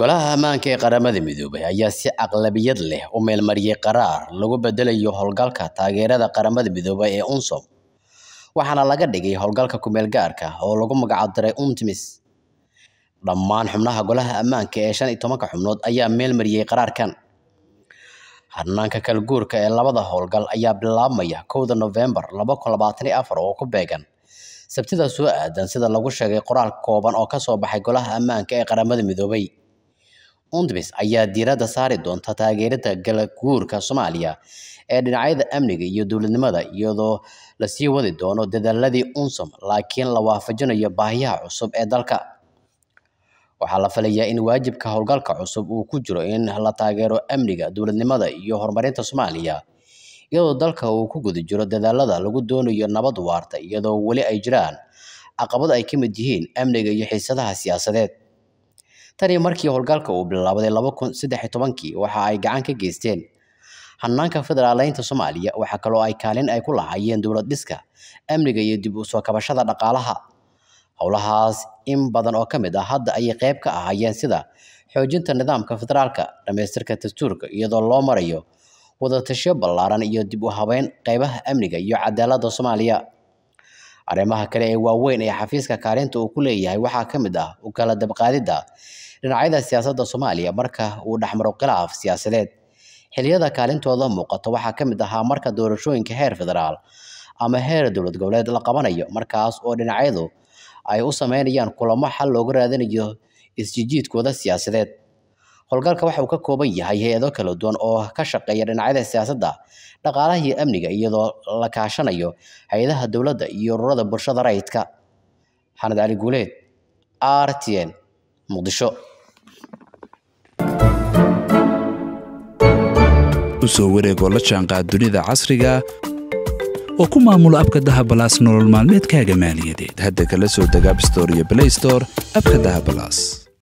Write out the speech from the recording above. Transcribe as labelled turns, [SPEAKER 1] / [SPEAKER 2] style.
[SPEAKER 1] golaha ammaanka ee qaramada midoobay ayaa si aqlabiyad leh u meelmariyey qaraar lagu bedelayo howlgalka taageerada qaramada midoobay ee unsom waxaana laga dhigay howlgalka kumeelgaarka ah oo lagu magacodiray untmis dhammaan xubnaha golaha ammaanka ee shan iyo tobanka xubnood ayaa meelmariyey qaraarkan hanaanka kalguurka ee labada howlgal ayaa bilaabmaya kowda novembar laba kun labaatan iyo afar oo ku beegan sabtida soo aadan sida lagu sheegay qoraal kooban oo ka soo baxay golaha ammaanka ee qaramada midoobay undamis ayaa diiradda saari doonta taageerada galaguurka soomaaliya ee dhinacyada amniga iyo dowladnimada iyadoo lasii wadi doono dadaaladii unsom laakiin la waafajinayo baahiyaha cusub ee dalka waxaa la falayaa in waajibka howlgalka cusub uu ku jiro in la taageero amniga dowladnimada iyo horumarinta soomaaliya iyadoo dalka uu ku guda jiro dadaalada lagu doonayo nabad waarta iyadoo weli ay jiraan caqabad ay ka mid yihiin amniga iyo xiisadaha siyaasadeed tan markii howlgalka uu bilaabday kii waxa ay gacan ka geysteen hanaanka federaaleynta soomaaliya waxaa kaloo ay kaalin ay ku lahaayeen dowlad dhiska amniga iyo dib u soo kabashada dhaqaalaha howlahaas in badan oo ka mid ah hadda ayay qayb ka ahaayeen sida xoojinta nidaamka federaalka dhamaystirka dastuurka iyadoo loo marayo wadatashyo ballaaran iyo dib u habeyn qaybaha amniga iyo cadaalada soomaaliya arrimaha kale ee waaweyn ee xafiiska kaalinta uu ku leeyahay waxaa ka mid ah u kala dabqaadidda dhinacyada siyaasadda soomaaliya marka uu dhexmaro khilaaf siyaasadeed xiliyada kaalintooda muuqato waxaa ka mid ahaa marka doorashooyinka heer federaal ama heer dowlad goboleed la qabanayo markaas oo dhinacyadu ay u sameynayaan kulamo xal loogu raadinayo isjijiidkooda siyaasadeed howlgalka waxa uu ka kooban yahay hay-ado kala duwan oo ka shaqeeya dhinacyada siyaasadda dhaqaalaha iyo amniga iyadoo la kaashanayo hay-adaha dowladda iyo ururada bulshada rayidka xanad cali guuleed r t n muqdisho usoo wareegoo la jaanqaad dunida casriga oo ku maamulo abka dahabalaas nolol maalmeedkaaga maaliyadeed hadda kala soo deg abstore iyo blaystore abka dahabalaas